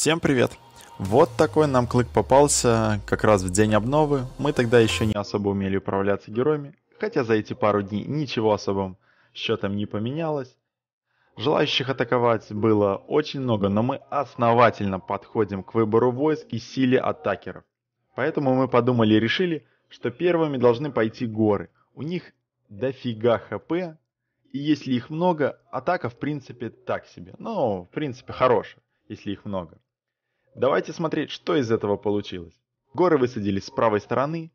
Всем привет! Вот такой нам клык попался как раз в день обновы. Мы тогда еще не особо умели управляться героями, хотя за эти пару дней ничего особым счетом не поменялось. Желающих атаковать было очень много, но мы основательно подходим к выбору войск и силе атакеров. Поэтому мы подумали и решили, что первыми должны пойти горы. У них дофига хп, и если их много, атака в принципе так себе. Ну, в принципе хорошая, если их много. Давайте смотреть, что из этого получилось. Горы высадились с правой стороны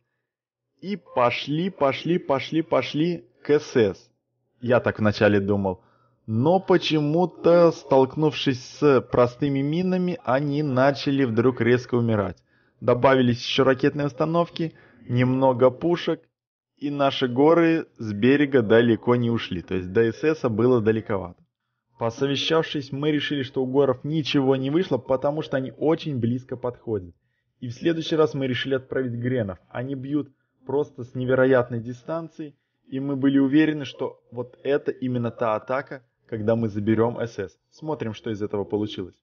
и пошли, пошли, пошли, пошли к СС. Я так вначале думал. Но почему-то, столкнувшись с простыми минами, они начали вдруг резко умирать. Добавились еще ракетные установки, немного пушек, и наши горы с берега далеко не ушли. То есть до ССа было далековато. Посовещавшись, мы решили, что у горов ничего не вышло, потому что они очень близко подходят. И в следующий раз мы решили отправить гренов. Они бьют просто с невероятной дистанции, и мы были уверены, что вот это именно та атака, когда мы заберем СС. Смотрим, что из этого получилось.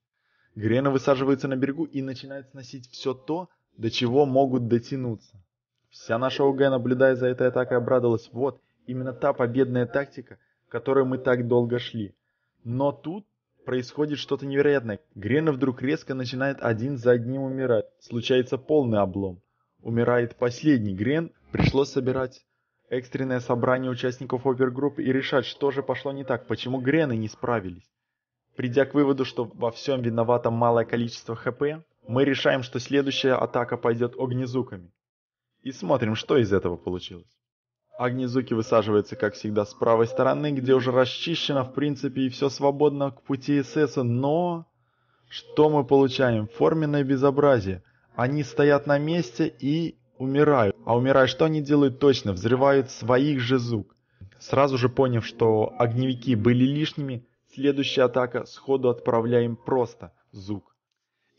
Грена высаживаются на берегу и начинают сносить все то, до чего могут дотянуться. Вся наша ОГ, наблюдая за этой атакой, обрадовалась. Вот, именно та победная тактика, которой мы так долго шли. Но тут происходит что-то невероятное. Грена вдруг резко начинает один за одним умирать. Случается полный облом. Умирает последний Грен. Пришлось собирать экстренное собрание участников опергруппы и решать, что же пошло не так, почему Грены не справились. Придя к выводу, что во всем виновато малое количество ХП, мы решаем, что следующая атака пойдет огнезуками. И смотрим, что из этого получилось. Огнезуки высаживается, как всегда, с правой стороны, где уже расчищено, в принципе, и все свободно к пути эсэса, но... Что мы получаем? Форменное безобразие. Они стоят на месте и умирают. А умирая, что они делают точно? Взрывают своих же зук. Сразу же поняв, что огневики были лишними, следующая атака сходу отправляем просто зук.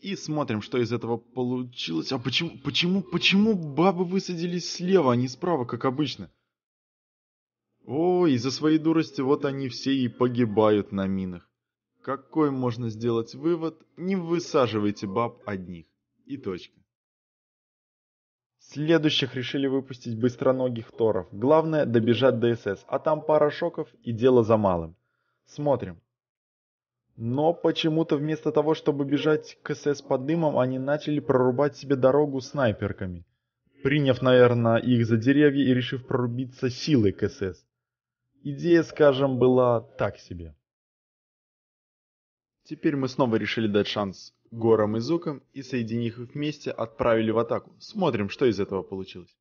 И смотрим, что из этого получилось. А почему, почему, почему бабы высадились слева, а не справа, как обычно? О, из-за своей дурости вот они все и погибают на минах. Какой можно сделать вывод? Не высаживайте баб одних. И точка. Следующих решили выпустить быстроногих торов. Главное добежать до СС, а там пара шоков и дело за малым. Смотрим. Но почему-то вместо того, чтобы бежать к СС под дымом, они начали прорубать себе дорогу снайперками. Приняв, наверное, их за деревья и решив прорубиться силой к СС. Идея, скажем, была так себе. Теперь мы снова решили дать шанс Горам и Зукам и, соединив их вместе, отправили в атаку. Смотрим, что из этого получилось.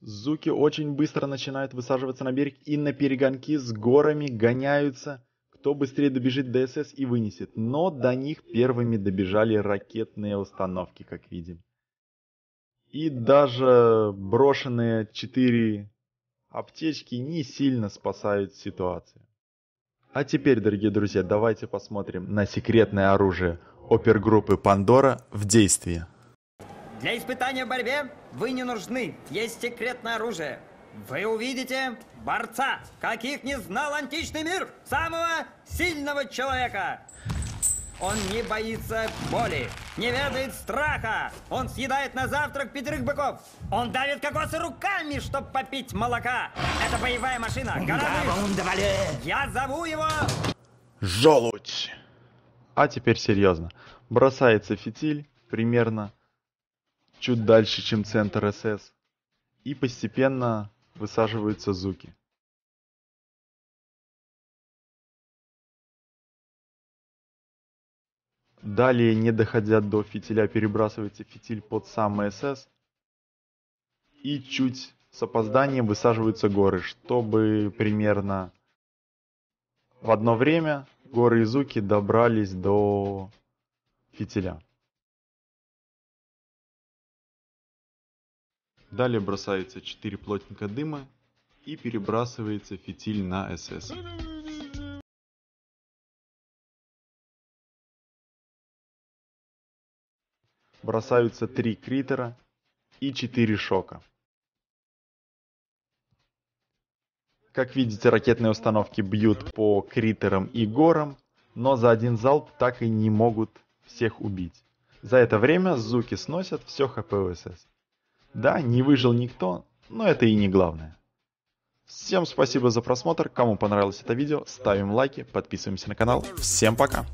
Зуки очень быстро начинают высаживаться на берег и на перегонки с горами гоняются, кто быстрее добежит до СС и вынесет. Но до них первыми добежали ракетные установки, как видим. И даже брошенные четыре аптечки не сильно спасают ситуацию. А теперь, дорогие друзья, давайте посмотрим на секретное оружие опергруппы «Пандора» в действии. Для испытания в борьбе вы не нужны. Есть секретное оружие. Вы увидите борца, каких не знал античный мир, самого сильного человека. Он не боится боли, не ведает страха. Он съедает на завтрак пятерых быков. Он давит кокосы руками, чтобы попить молока. Это боевая машина. Городыш. Я зову его... Желудь. А теперь серьезно. Бросается фитиль примерно чуть дальше, чем центр СС. И постепенно высаживаются звуки. Далее, не доходя до фитиля, перебрасывайте фитиль под сам СС. И чуть с опозданием высаживаются горы, чтобы примерно в одно время горы Изуки добрались до фитиля. Далее бросается 4 плотника дыма и перебрасывается фитиль на СС. бросаются 3 критера и 4 шока. Как видите, ракетные установки бьют по критерам и горам, но за один залп так и не могут всех убить. За это время зуки сносят все хп ВСС. Да, не выжил никто, но это и не главное. Всем спасибо за просмотр, кому понравилось это видео, ставим лайки, подписываемся на канал. Всем пока!